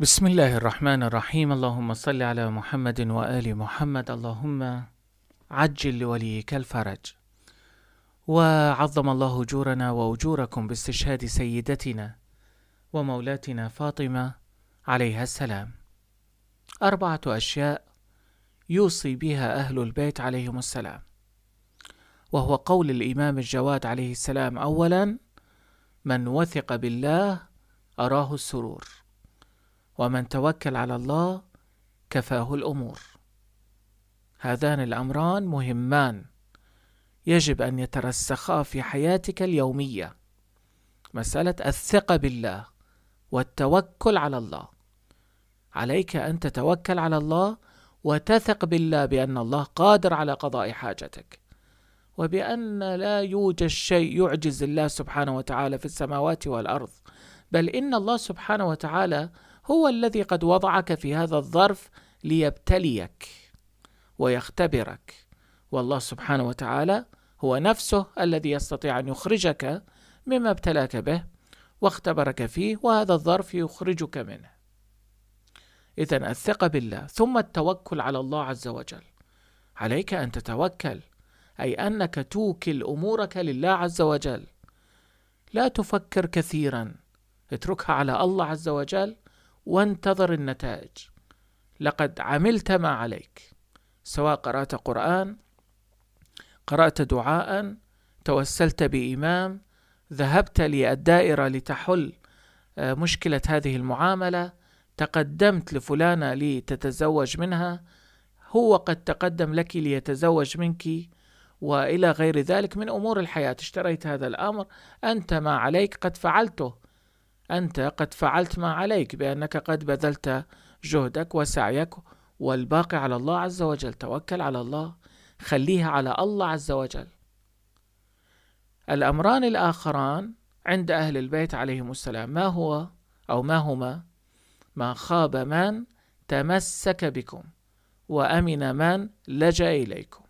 بسم الله الرحمن الرحيم اللهم صل على محمد وآل محمد اللهم عجل لوليك الفرج وعظم الله أجورنا وأجوركم باستشهاد سيدتنا ومولاتنا فاطمة عليها السلام أربعة أشياء يوصي بها أهل البيت عليهم السلام وهو قول الإمام الجواد عليه السلام أولا من وثق بالله أراه السرور ومن توكل على الله كفاه الامور هذان الامران مهمان يجب ان يترسخا في حياتك اليوميه مساله الثقه بالله والتوكل على الله عليك ان تتوكل على الله وتثق بالله بان الله قادر على قضاء حاجتك وبان لا يوجد شيء يعجز الله سبحانه وتعالى في السماوات والارض بل ان الله سبحانه وتعالى هو الذي قد وضعك في هذا الظرف ليبتليك ويختبرك والله سبحانه وتعالى هو نفسه الذي يستطيع ان يخرجك مما ابتلاك به واختبرك فيه وهذا الظرف يخرجك منه اذا الثقه بالله ثم التوكل على الله عز وجل عليك ان تتوكل اي انك توكل امورك لله عز وجل لا تفكر كثيرا اتركها على الله عز وجل وانتظر النتائج لقد عملت ما عليك سواء قرأت قرآن قرأت دعاء توسلت بإمام ذهبت للدائرة لتحل آه، مشكلة هذه المعاملة تقدمت لفلانة لتتزوج منها هو قد تقدم لك ليتزوج منك والى غير ذلك من امور الحياه اشتريت هذا الامر انت ما عليك قد فعلته أنت قد فعلت ما عليك بأنك قد بذلت جهدك وسعيك والباقي على الله عز وجل توكل على الله خليها على الله عز وجل الأمران الآخران عند أهل البيت عليهم السلام ما هو أو ما هما ما خاب من تمسك بكم وأمن من لجأ إليكم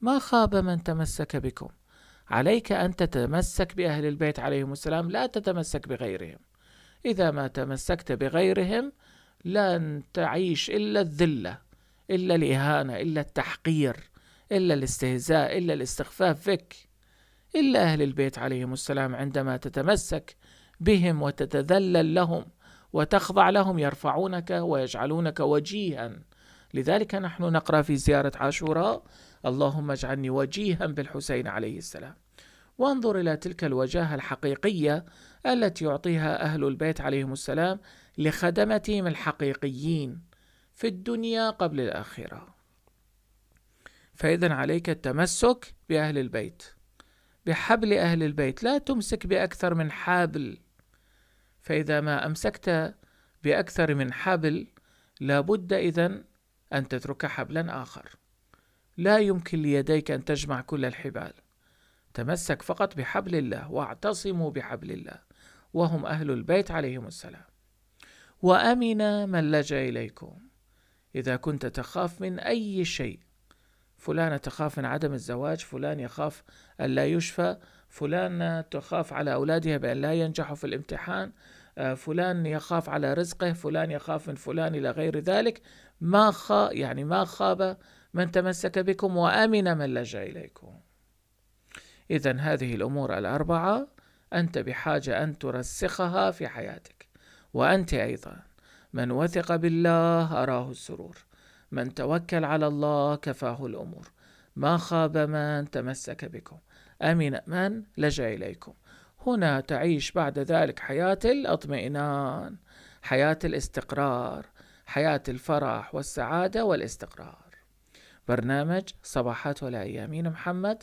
ما خاب من تمسك بكم عليك أن تتمسك بأهل البيت عليهم السلام لا تتمسك بغيرهم إذا ما تمسكت بغيرهم لن تعيش إلا الذلة إلا الإهانة إلا التحقير إلا الاستهزاء إلا الاستخفاف بك إلا أهل البيت عليهم السلام عندما تتمسك بهم وتتذلل لهم وتخضع لهم يرفعونك ويجعلونك وجيها لذلك نحن نقرأ في زيارة عاشوراء اللهم اجعلني وجيها بالحسين عليه السلام وانظر إلى تلك الوجاهة الحقيقية التي يعطيها أهل البيت عليهم السلام لخدمتهم الحقيقيين في الدنيا قبل الآخرة فإذا عليك التمسك بأهل البيت بحبل أهل البيت لا تمسك بأكثر من حابل، فإذا ما أمسكت بأكثر من حبل لابد إذا أن تترك حبلا آخر لا يمكن ليديك أن تجمع كل الحبال تمسك فقط بحبل الله واعتصموا بحبل الله وهم أهل البيت عليهم السلام وأمن من لجأ إليكم إذا كنت تخاف من أي شيء فلانة تخاف من عدم الزواج فلان يخاف أن لا يشفى فلان تخاف على أولادها بأن لا ينجحوا في الامتحان آه، فلان يخاف على رزقه فلان يخاف من فلان إلى غير ذلك ما خا يعني ما خاب من تمسك بكم وأمن من لجأ إليكم إذا هذه الأمور الأربعة أنت بحاجة أن ترسخها في حياتك وأنت أيضا من وثق بالله أراه السرور من توكل على الله كفاه الأمور ما خاب من تمسك بكم أمن من لجأ إليكم هنا تعيش بعد ذلك حياة الأطمئنان حياة الاستقرار حياة الفرح والسعادة والاستقرار برنامج صباحات ولا أيامين محمد